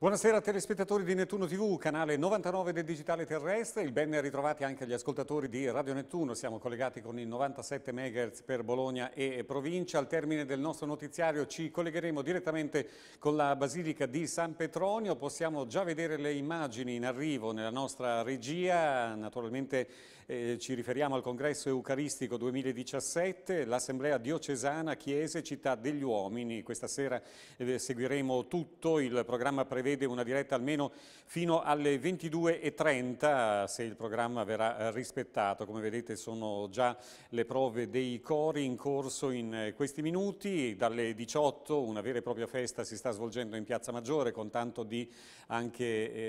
Buonasera telespettatori di Nettuno TV, canale 99 del Digitale Terrestre, il ben ritrovati anche agli ascoltatori di Radio Nettuno, siamo collegati con il 97 MHz per Bologna e provincia, al termine del nostro notiziario ci collegheremo direttamente con la Basilica di San Petronio, possiamo già vedere le immagini in arrivo nella nostra regia, naturalmente eh, ci riferiamo al Congresso Eucaristico 2017, l'Assemblea Diocesana Chiese Città degli Uomini, questa sera eh, seguiremo tutto il programma prevedibile prevede una diretta almeno fino alle 22.30 se il programma verrà eh, rispettato. Come vedete sono già le prove dei cori in corso in eh, questi minuti. Dalle 18 una vera e propria festa si sta svolgendo in Piazza Maggiore con tanto di anche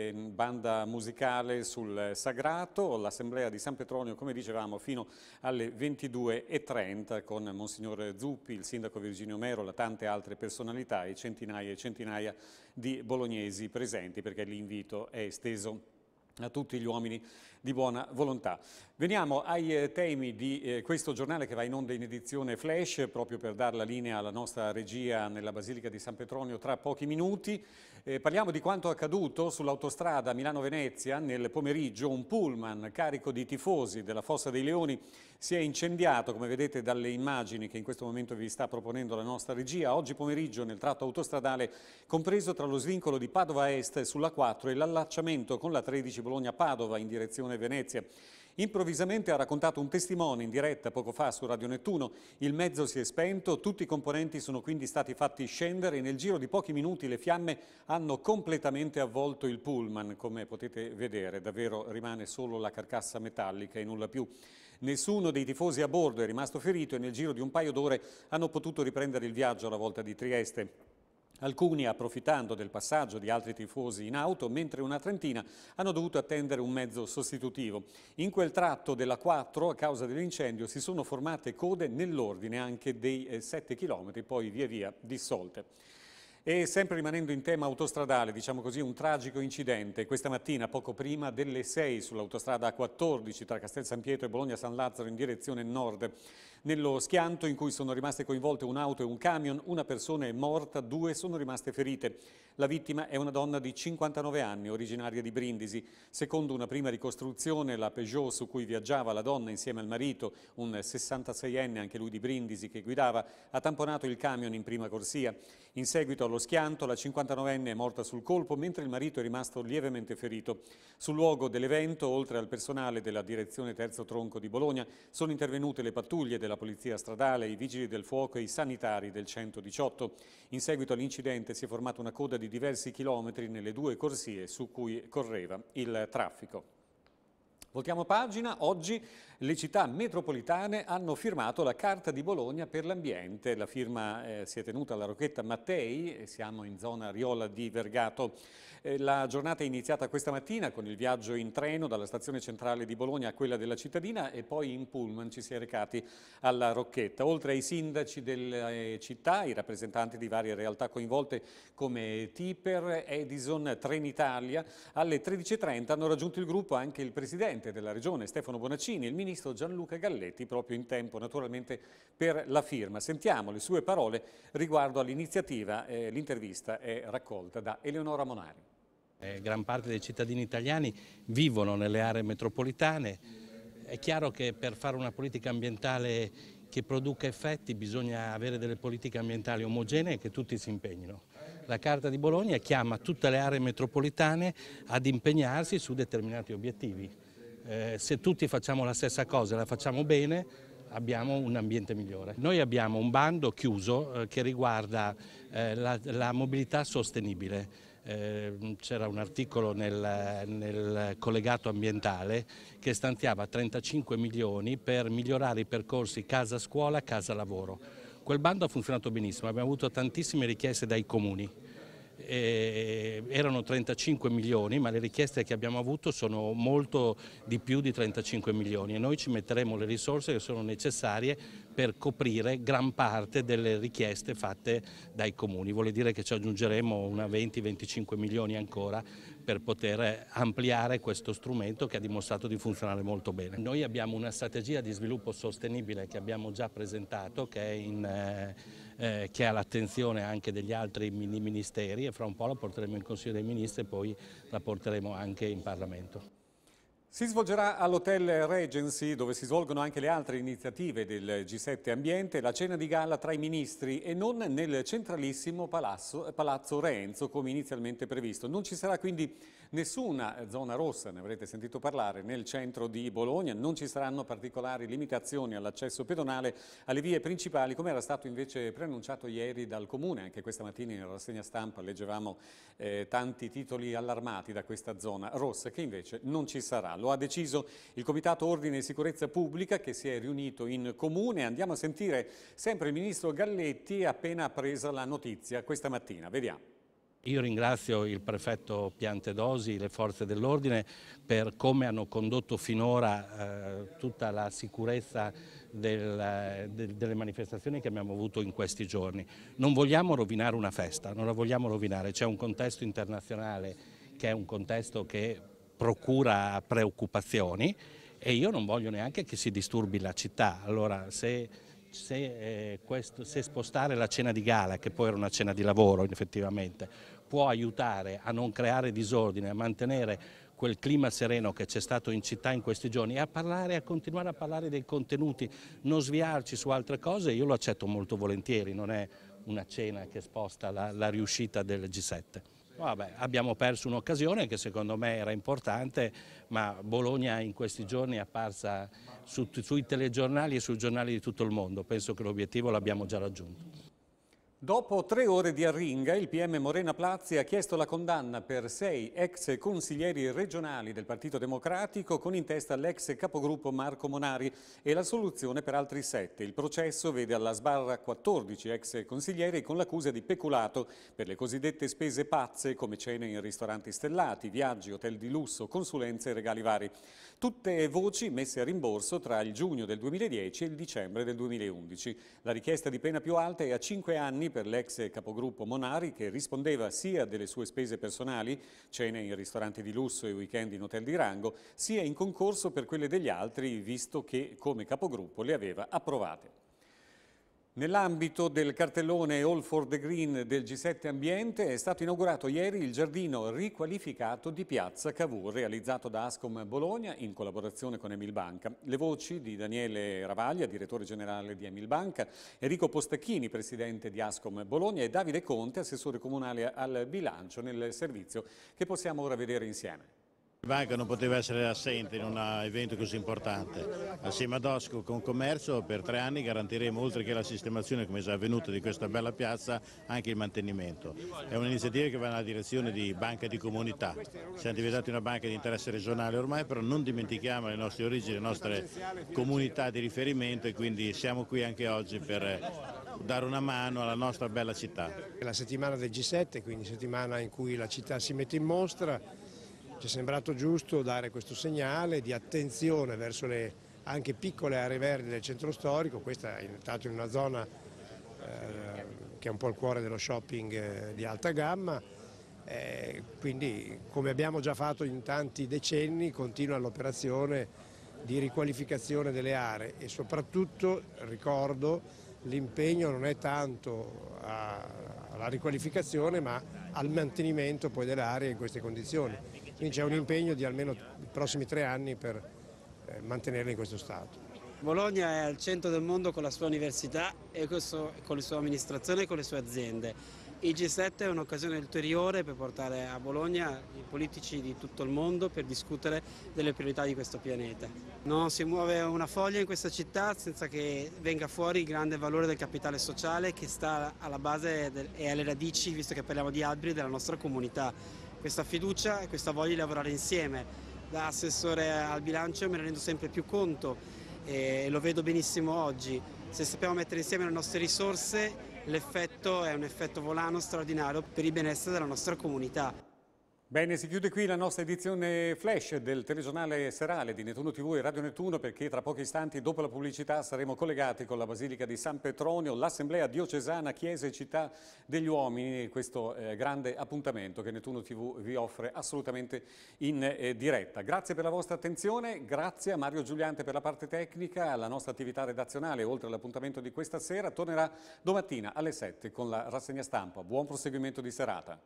eh, banda musicale sul Sagrato. L'Assemblea di San Petronio, come dicevamo, fino alle 22.30 con Monsignor Zuppi, il sindaco Virginio Mero, la tante altre personalità e centinaia e centinaia di bolognesi paesi presenti perché l'invito è esteso a tutti gli uomini di buona volontà. Veniamo ai eh, temi di eh, questo giornale che va in onda in edizione flash, proprio per dare la linea alla nostra regia nella Basilica di San Petronio tra pochi minuti. Eh, parliamo di quanto accaduto sull'autostrada Milano-Venezia. Nel pomeriggio un pullman carico di tifosi della Fossa dei Leoni si è incendiato, come vedete dalle immagini che in questo momento vi sta proponendo la nostra regia. Oggi pomeriggio nel tratto autostradale compreso tra lo svincolo di Padova Est sulla 4 e l'allacciamento con la 13 Bologna-Padova in direzione Venezia. Improvvisamente ha raccontato un testimone in diretta poco fa su Radio Nettuno. Il mezzo si è spento, tutti i componenti sono quindi stati fatti scendere e nel giro di pochi minuti le fiamme hanno hanno completamente avvolto il pullman, come potete vedere, davvero rimane solo la carcassa metallica e nulla più. Nessuno dei tifosi a bordo è rimasto ferito e nel giro di un paio d'ore hanno potuto riprendere il viaggio alla volta di Trieste. Alcuni approfittando del passaggio di altri tifosi in auto, mentre una trentina hanno dovuto attendere un mezzo sostitutivo. In quel tratto della 4, a causa dell'incendio, si sono formate code nell'ordine anche dei 7 eh, km, poi via via dissolte. E sempre rimanendo in tema autostradale, diciamo così, un tragico incidente questa mattina poco prima delle 6 sull'autostrada A14 tra Castel San Pietro e Bologna San Lazzaro in direzione nord. Nello schianto in cui sono rimaste coinvolte un'auto e un camion, una persona è morta, due sono rimaste ferite. La vittima è una donna di 59 anni, originaria di Brindisi. Secondo una prima ricostruzione, la Peugeot su cui viaggiava la donna insieme al marito, un 66enne, anche lui di Brindisi, che guidava, ha tamponato il camion in prima corsia. In seguito allo schianto, la 59enne è morta sul colpo, mentre il marito è rimasto lievemente ferito. Sul luogo dell'evento, oltre al personale della direzione terzo tronco di Bologna, sono intervenute le pattuglie della la Polizia Stradale, i Vigili del Fuoco e i sanitari del 118. In seguito all'incidente si è formata una coda di diversi chilometri nelle due corsie su cui correva il traffico. Voltiamo pagina, oggi le città metropolitane hanno firmato la Carta di Bologna per l'ambiente, la firma eh, si è tenuta alla Rocchetta Mattei, siamo in zona Riola di Vergato. Eh, la giornata è iniziata questa mattina con il viaggio in treno dalla stazione centrale di Bologna a quella della cittadina e poi in pullman ci si è recati alla Rocchetta. Oltre ai sindaci delle eh, città, i rappresentanti di varie realtà coinvolte come Tipper, Edison, Trenitalia, alle 13.30 hanno raggiunto il gruppo anche il presidente Presidente della Regione Stefano Bonaccini e il Ministro Gianluca Galletti proprio in tempo naturalmente per la firma. Sentiamo le sue parole riguardo all'iniziativa, eh, l'intervista è raccolta da Eleonora Monari. Eh, gran parte dei cittadini italiani vivono nelle aree metropolitane, è chiaro che per fare una politica ambientale che produca effetti bisogna avere delle politiche ambientali omogenee che tutti si impegnino. La Carta di Bologna chiama tutte le aree metropolitane ad impegnarsi su determinati obiettivi. Eh, se tutti facciamo la stessa cosa e la facciamo bene, abbiamo un ambiente migliore. Noi abbiamo un bando chiuso eh, che riguarda eh, la, la, mobilità sostenibile. Eh, C'era un articolo nel, nel, collegato ambientale che stanziava 35 milioni per migliorare i percorsi casa-scuola, casa-lavoro. Quel bando ha funzionato benissimo, abbiamo avuto tantissime richieste dai comuni eh, erano 35 milioni, ma le richieste che abbiamo avuto sono molto di più di 35 milioni e noi ci metteremo le risorse che sono necessarie per coprire gran parte delle richieste fatte dai comuni. Vuol dire che ci aggiungeremo una 20-25 milioni ancora per poter ampliare questo strumento che ha dimostrato di funzionare molto bene. Noi abbiamo una strategia di sviluppo sostenibile che abbiamo già presentato che è in... Eh, eh, che ha l'attenzione anche degli altri ministeri e fra un po' la porteremo in Consiglio dei Ministri e poi la porteremo anche in Parlamento. Si svolgerà all'Hotel Regency, dove si svolgono anche le altre iniziative del G7 Ambiente, la cena di gala tra i ministri e non nel centralissimo palazzo, palazzo, Renzo, come inizialmente previsto. Non ci sarà quindi nessuna zona rossa, ne avrete sentito parlare, nel centro di Bologna. Non ci saranno particolari limitazioni all'accesso pedonale alle vie principali, come era stato invece preannunciato ieri dal Comune. Anche questa mattina in rassegna stampa leggevamo eh, tanti titoli allarmati da questa zona rossa, che invece non ci sarà. Lo ha deciso il Comitato Ordine e Sicurezza Pubblica che si è riunito in comune. Andiamo a sentire sempre il Ministro Galletti appena presa la notizia questa mattina. Vediamo. Io ringrazio il prefetto Piantedosi, le forze dell'ordine per come hanno condotto finora eh, tutta la sicurezza del, eh, de, delle manifestazioni che abbiamo avuto in questi giorni. Non vogliamo rovinare una festa, non la vogliamo rovinare, c'è un contesto internazionale che è un contesto che procura preoccupazioni e io non voglio neanche che si disturbi la città. Allora, se, se, eh, questo, se spostare la cena di gala, che poi era una cena di lavoro effettivamente, può aiutare a non creare disordine, a mantenere quel clima sereno che c'è stato in città in questi giorni e a parlare, a continuare a parlare dei contenuti, non sviarci su altre cose, io lo accetto molto volentieri, non è una cena che sposta la, la riuscita del G7. Vabbè, abbiamo perso un'occasione che secondo me era importante, ma Bologna in questi giorni è apparsa su, sui telegiornali e sui giornali di tutto il mondo. Penso che l'obiettivo l'abbiamo già raggiunto. Dopo tre ore di arringa, il PM Morena Plazzi ha chiesto la condanna per sei ex consiglieri regionali del Partito Democratico, con in testa l'ex capogruppo Marco Monari, e la soluzione per altri sette. Il processo vede alla sbarra 14 ex consiglieri con l'accusa di peculato per le cosiddette spese pazze, come cene in ristoranti stellati, viaggi, hotel di lusso, consulenze e regali vari. Tutte voci messe a rimborso tra il giugno del 2010 e il dicembre del 2011. La richiesta di pena più alta è a 5 anni per l'ex capogruppo Monari, che rispondeva sia delle sue spese personali, cene in ristoranti di lusso e weekend in hotel di rango, sia in concorso per quelle degli altri, visto che come capogruppo le aveva approvate. Nell'ambito del cartellone All for the Green del G7 Ambiente è stato inaugurato ieri il giardino riqualificato di Piazza Cavour, realizzato da Ascom Bologna in collaborazione con Emil Banca. Le voci di Daniele Ravaglia, direttore generale di Emil Banca, Enrico Postacchini, presidente di Ascom Bologna e Davide Conte, assessore comunale al bilancio nel servizio che possiamo ora vedere insieme. Il banco non poteva essere assente in un eh, evento così importante. Assieme ad Osco con Commercio per tre anni garantiremo oltre che la sistemazione come è già avvenuta di questa bella piazza anche il mantenimento. È un'iniziativa che va nella direzione di banca di comunità. Siamo diventati una banca di interesse regionale ormai però non dimentichiamo le nostre origini, le nostre comunità di riferimento e quindi siamo qui anche oggi per dare una mano alla nostra bella città. È la settimana del G7, quindi settimana in cui la città si mette in mostra ci è sembrato giusto dare questo segnale di attenzione verso le anche piccole aree verdi del centro storico, questa è intanto in una zona eh, che è un po' il cuore dello shopping eh, di alta gamma, eh, quindi come abbiamo già fatto in tanti decenni continua l'operazione di riqualificazione delle aree e soprattutto, ricordo, l'impegno non è tanto alla riqualificazione ma al mantenimento poi aree in queste condizioni. Quindi c'è un impegno di almeno i prossimi tre anni per eh, mantenerla in questo stato. Bologna è al centro del mondo con la sua università e questo, con la sua amministrazione e con le sue aziende. Il G7 è un'occasione ulteriore per portare a Bologna i politici di tutto il mondo per discutere delle priorità di questo pianeta. Non si muove una foglia in questa città senza che venga fuori il grande valore del capitale sociale che sta alla base e alle radici, visto che parliamo di alberi, della nostra comunità questa fiducia e questa voglia di lavorare insieme. Da assessore al bilancio me ne rendo sempre più conto e lo vedo benissimo oggi. Se sappiamo mettere insieme le nostre risorse, l'effetto è un effetto volano straordinario per il benessere della nostra comunità. Bene, si chiude qui la nostra edizione flash del telegiornale serale di Nettuno TV e Radio Nettuno perché tra pochi istanti dopo la pubblicità saremo collegati con la Basilica di San Petronio, l'Assemblea Diocesana Chiesa e Città degli Uomini, questo eh, grande appuntamento che Nettuno TV vi offre assolutamente in eh, diretta. Grazie per la vostra attenzione, grazie a Mario Giuliante per la parte tecnica, la nostra attività redazionale oltre all'appuntamento di questa sera tornerà domattina alle 7 con la rassegna stampa. Buon proseguimento di serata.